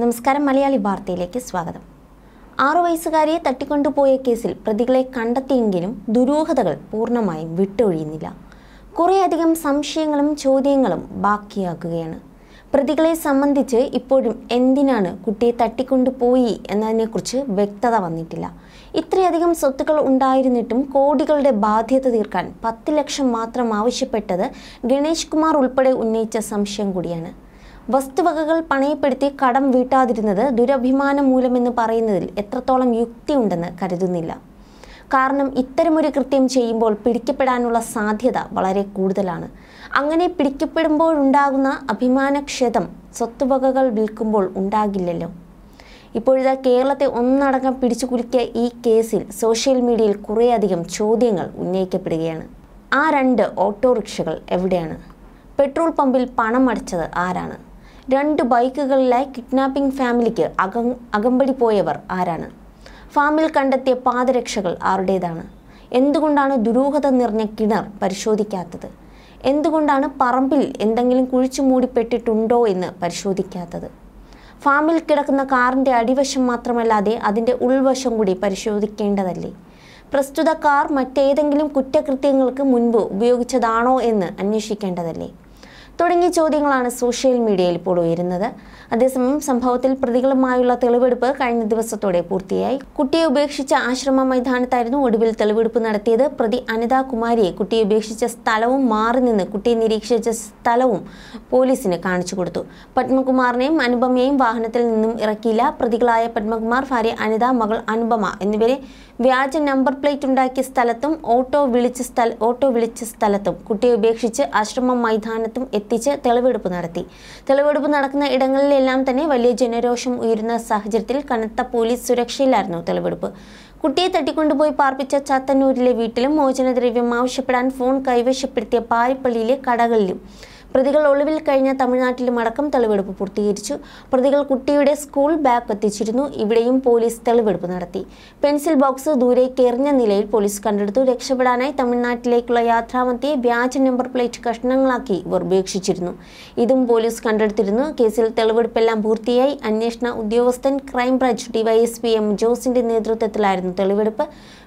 നമസ്കാരം മലയാളി വാർത്തയിലേക്ക് സ്വാഗതം ആറു വയസ്സുകാരിയെ തട്ടിക്കൊണ്ടുപോയ കേസിൽ പ്രതികളെ കണ്ടെത്തിയെങ്കിലും ദുരൂഹതകൾ പൂർണ്ണമായും വിട്ടൊഴിയുന്നില്ല കുറേയധികം സംശയങ്ങളും ചോദ്യങ്ങളും ബാക്കിയാക്കുകയാണ് പ്രതികളെ സംബന്ധിച്ച് ഇപ്പോഴും എന്തിനാണ് കുട്ടിയെ തട്ടിക്കൊണ്ടുപോയി എന്നതിനെക്കുറിച്ച് വ്യക്തത വന്നിട്ടില്ല ഇത്രയധികം സ്വത്തുക്കൾ ഉണ്ടായിരുന്നിട്ടും കോടികളുടെ ബാധ്യത തീർക്കാൻ പത്ത് ലക്ഷം മാത്രം ആവശ്യപ്പെട്ടത് ഗണേഷ് കുമാർ ഉൾപ്പെടെ ഉന്നയിച്ച സംശയം കൂടിയാണ് വസ്തുവകകൾ പണയപ്പെടുത്തി കടം വീട്ടാതിരുന്നത് ദുരഭിമാനം മൂലമെന്ന് പറയുന്നതിൽ എത്രത്തോളം യുക്തിയുണ്ടെന്ന് കരുതുന്നില്ല കാരണം ഇത്തരമൊരു കൃത്യം ചെയ്യുമ്പോൾ പിടിക്കപ്പെടാനുള്ള സാധ്യത വളരെ കൂടുതലാണ് അങ്ങനെ പിടിക്കപ്പെടുമ്പോഴുണ്ടാകുന്ന അഭിമാനക്ഷതം സ്വത്തുവകകൾ വിൽക്കുമ്പോൾ ഉണ്ടാകില്ലല്ലോ ഇപ്പോഴിതാ കേരളത്തെ ഒന്നടങ്കം പിടിച്ചു കുലുക്കിയ ഈ കേസിൽ സോഷ്യൽ മീഡിയയിൽ കുറേയധികം ചോദ്യങ്ങൾ ഉന്നയിക്കപ്പെടുകയാണ് ആ രണ്ട് ഓട്ടോറിക്ഷകൾ എവിടെയാണ് പെട്രോൾ പമ്പിൽ പണം അടച്ചത് ആരാണ് രണ്ട് ബൈക്കുകളിലായി കിഡ്നാപ്പിംഗ് ഫാമിലിക്ക് അകം അകമ്പടി പോയവർ ആരാണ് ഫാമിൽ കണ്ടെത്തിയ പാദരക്ഷകൾ ആരുടേതാണ് എന്തുകൊണ്ടാണ് ദുരൂഹത നിറഞ്ഞ കിണർ പരിശോധിക്കാത്തത് എന്തുകൊണ്ടാണ് പറമ്പിൽ എന്തെങ്കിലും കുഴിച്ചു മൂടിപ്പെട്ടിട്ടുണ്ടോ എന്ന് പരിശോധിക്കാത്തത് ഫാമിൽ കിടക്കുന്ന കാറിൻ്റെ അടിവശം മാത്രമല്ലാതെ അതിൻ്റെ ഉൾവശം കൂടി പരിശോധിക്കേണ്ടതല്ലേ പ്രസ്തുത കാർ മറ്റേതെങ്കിലും കുറ്റകൃത്യങ്ങൾക്ക് മുൻപ് ഉപയോഗിച്ചതാണോ എന്ന് അന്വേഷിക്കേണ്ടതല്ലേ തുടങ്ങിയ ചോദ്യങ്ങളാണ് സോഷ്യൽ മീഡിയയിൽ ഇപ്പോൾ ഉയരുന്നത് അതേസമയം സംഭവത്തിൽ പ്രതികളുമായുള്ള തെളിവെടുപ്പ് കഴിഞ്ഞ ദിവസത്തോടെ പൂർത്തിയായി കുട്ടിയെ ഉപേക്ഷിച്ച ആശ്രമ മൈതാനത്തായിരുന്നു ഒടുവിൽ തെളിവെടുപ്പ് നടത്തിയത് പ്രതി അനിതാ കുമാരിയെ കുട്ടിയെ ഉപേക്ഷിച്ച സ്ഥലവും മാറി നിന്ന് കുട്ടിയെ നിരീക്ഷിച്ച സ്ഥലവും പോലീസിന് കാണിച്ചു കൊടുത്തു പത്മകുമാറിനെയും അനുപമയെയും വാഹനത്തിൽ നിന്നും ഇറക്കിയില്ല പ്രതികളായ പത്മകുമാർ ഭാര്യ അനിത മകൾ അനുപമ എന്നിവരെ വ്യാജ നമ്പർ പ്ലേറ്റ് ഉണ്ടാക്കിയ സ്ഥലത്തും ഓട്ടോ വിളിച്ച സ്ഥല ഓട്ടോ വിളിച്ച സ്ഥലത്തും കുട്ടിയെ ഉപേക്ഷിച്ച് ആശ്രമ മൈതാനത്തും എത്തി എത്തിച്ച് തെളിവെടുപ്പ് നടത്തി തെളിവെടുപ്പ് നടക്കുന്ന ഇടങ്ങളിലെല്ലാം തന്നെ വലിയ ജനരോഷം ഉയരുന്ന സാഹചര്യത്തിൽ കനത്ത പോലീസ് സുരക്ഷയിലായിരുന്നു തെളിവെടുപ്പ് കുട്ടിയെ തട്ടിക്കൊണ്ടുപോയി പാർപ്പിച്ച ചാത്തന്നൂരിലെ വീട്ടിലും മോചനദ്രവ്യം ആവശ്യപ്പെടാൻ ഫോൺ കൈവശപ്പെടുത്തിയ പാരിപ്പള്ളിയിലെ കടകളിലും പ്രതികൾ ഒളിവിൽ കഴിഞ്ഞ തമിഴ്നാട്ടിലും അടക്കം തെളിവെടുപ്പ് പൂർത്തീകരിച്ചു പ്രതികൾ കുട്ടിയുടെ സ്കൂൾ ബാഗ് കത്തിച്ചിരുന്നു ഇവിടെയും പോലീസ് തെളിവെടുപ്പ് നടത്തി പെൻസിൽ ബോക്സ് ദൂരേക്ക് എറിഞ്ഞ നിലയിൽ പോലീസ് കണ്ടെടുത്തു രക്ഷപ്പെടാനായി തമിഴ്നാട്ടിലേക്കുള്ള യാത്രാമധ്യേ വ്യാജ നമ്പർ പ്ലേറ്റ് കഷ്ണങ്ങളാക്കി ഇവർ ഉപേക്ഷിച്ചിരുന്നു ഇതും പോലീസ് കണ്ടെടുത്തിരുന്നു കേസിൽ തെളിവെടുപ്പെല്ലാം പൂർത്തിയായി അന്വേഷണ ഉദ്യോഗസ്ഥൻ ക്രൈംബ്രാഞ്ച് ഡിവൈഎസ്പി എം ജോസിന്റെ നേതൃത്വത്തിലായിരുന്നു തെളിവെടുപ്പ്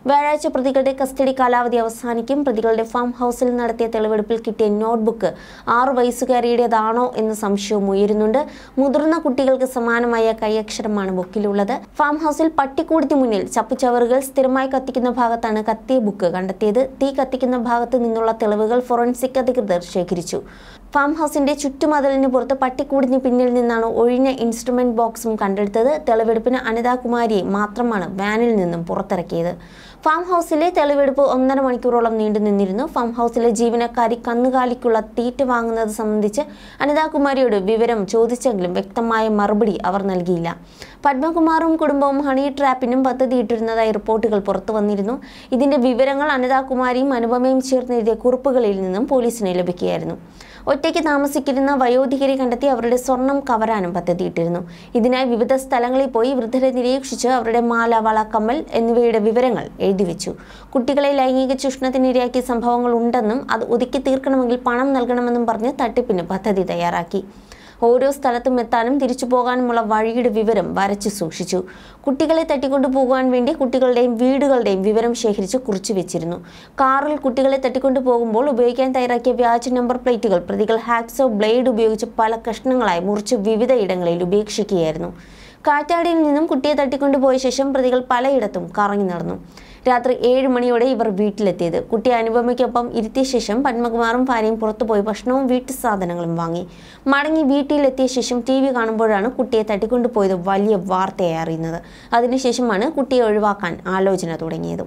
വ്യാഴാഴ്ച പ്രതികളുടെ കസ്റ്റഡി കാലാവധി അവസാനിക്കും പ്രതികളുടെ ഫാം ഹൗസിൽ നടത്തിയ തെളിവെടുപ്പിൽ കിട്ടിയ നോട്ട്ബുക്ക് ആറ് വയസ്സുകാരിയുടേതാണോ എന്ന സംശയവും ഉയരുന്നുണ്ട് മുതിർന്ന കുട്ടികൾക്ക് സമാനമായ കൈയക്ഷരമാണ് ബുക്കിലുള്ളത് ഫാം ഹൗസിൽ പട്ടിക്കൂടത്തിന് മുന്നിൽ ചപ്പുചവറുകൾ സ്ഥിരമായി കത്തിക്കുന്ന ഭാഗത്താണ് കത്തിയ ബുക്ക് കണ്ടെത്തിയത് തീ കത്തിക്കുന്ന ഭാഗത്ത് നിന്നുള്ള തെളിവുകൾ ഫോറൻസിക് അധികൃതർ ശേഖരിച്ചു ഫാം ഹൗസിന്റെ ചുറ്റുമതിലിന് പുറത്ത് പട്ടിക്കൂടിന് പിന്നിൽ നിന്നാണ് ഒഴിഞ്ഞ ഇൻസ്ട്രുമെന്റ് ബോക്സും കണ്ടെടുത്തത് തെളിവെടുപ്പിന് അനിതാകുമാരിയെ മാത്രമാണ് വാനിൽ നിന്നും പുറത്തിറക്കിയത് ഫാം ഹൗസിലെ തെളിവെടുപ്പ് ഒന്നര മണിക്കൂറോളം നീണ്ടു നിന്നിരുന്നു ഫാം ഹൗസിലെ ജീവനക്കാരി കന്നുകാലിക്കുള്ള തീറ്റ വാങ്ങുന്നത് സംബന്ധിച്ച് അനിതാകുമാരിയോട് വിവരം ചോദിച്ചെങ്കിലും വ്യക്തമായ മറുപടി അവർ നൽകിയില്ല പത്മകുമാറും കുടുംബവും ഹണി ട്രാപ്പിനും പദ്ധതി ഇട്ടിരുന്നതായി റിപ്പോർട്ടുകൾ പുറത്തു വന്നിരുന്നു ഇതിന്റെ വിവരങ്ങൾ അനിതാകുമാരിയും അനുപമയും ചേർന്ന് എഴുതിയ കുറിപ്പുകളിൽ നിന്നും പോലീസിന് ലഭിക്കുകയായിരുന്നു ഒറ്റയ്ക്ക് താമസിക്കുന്ന വയോധികരെ കണ്ടെത്തി അവരുടെ സ്വർണം കവരാനും പദ്ധതിയിട്ടിരുന്നു ഇതിനായി വിവിധ സ്ഥലങ്ങളിൽ പോയി വൃദ്ധരെ നിരീക്ഷിച്ച് അവരുടെ മാല വള കമ്മൽ എന്നിവയുടെ വിവരങ്ങൾ എഴുതിവെച്ചു കുട്ടികളെ ലൈംഗിക ചൂഷണത്തിനിരയാക്കിയ സംഭവങ്ങൾ ഉണ്ടെന്നും അത് ഒതുക്കി തീർക്കണമെങ്കിൽ പണം നൽകണമെന്നും പറഞ്ഞ് തട്ടിപ്പിന് പദ്ധതി തയ്യാറാക്കി ഓരോ സ്ഥലത്തും എത്താനും തിരിച്ചു പോകാനുമുള്ള വഴിയുടെ വിവരം വരച്ചു സൂക്ഷിച്ചു കുട്ടികളെ തട്ടിക്കൊണ്ടു പോകാൻ വേണ്ടി കുട്ടികളുടെയും വീടുകളുടെയും വിവരം ശേഖരിച്ച് കുറിച്ചു വെച്ചിരുന്നു കാറിൽ കുട്ടികളെ തട്ടിക്കൊണ്ടു പോകുമ്പോൾ ഉപയോഗിക്കാൻ തയ്യാറാക്കിയ വ്യാജ നമ്പർ പ്ലേറ്റുകൾ പ്രതികൾ ഹാക്സോ ബ്ലേഡ് ഉപയോഗിച്ച് പല കഷ്ണങ്ങളായി മുറിച്ച് വിവിധ ഇടങ്ങളിൽ ഉപേക്ഷിക്കുകയായിരുന്നു കാറ്റാടിയിൽ നിന്നും കുട്ടിയെ തട്ടിക്കൊണ്ടുപോയ ശേഷം പ്രതികൾ പലയിടത്തും കറങ്ങി നടന്നു രാത്രി ഏഴ് മണിയോടെ ഇവർ വീട്ടിലെത്തിയത് കുട്ടിയെ അനുപമയ്ക്കൊപ്പം ഇരുത്തിയ ശേഷം പത്മകുമാറും ഭാര്യയും പുറത്തുപോയി ഭക്ഷണവും വീട്ടു സാധനങ്ങളും വാങ്ങി മടങ്ങി വീട്ടിലെത്തിയ ശേഷം ടി വി കാണുമ്പോഴാണ് കുട്ടിയെ തട്ടിക്കൊണ്ടുപോയത് വലിയ വാർത്തയായി അറിയുന്നത് അതിനുശേഷമാണ് കുട്ടിയെ ഒഴിവാക്കാൻ ആലോചന തുടങ്ങിയത്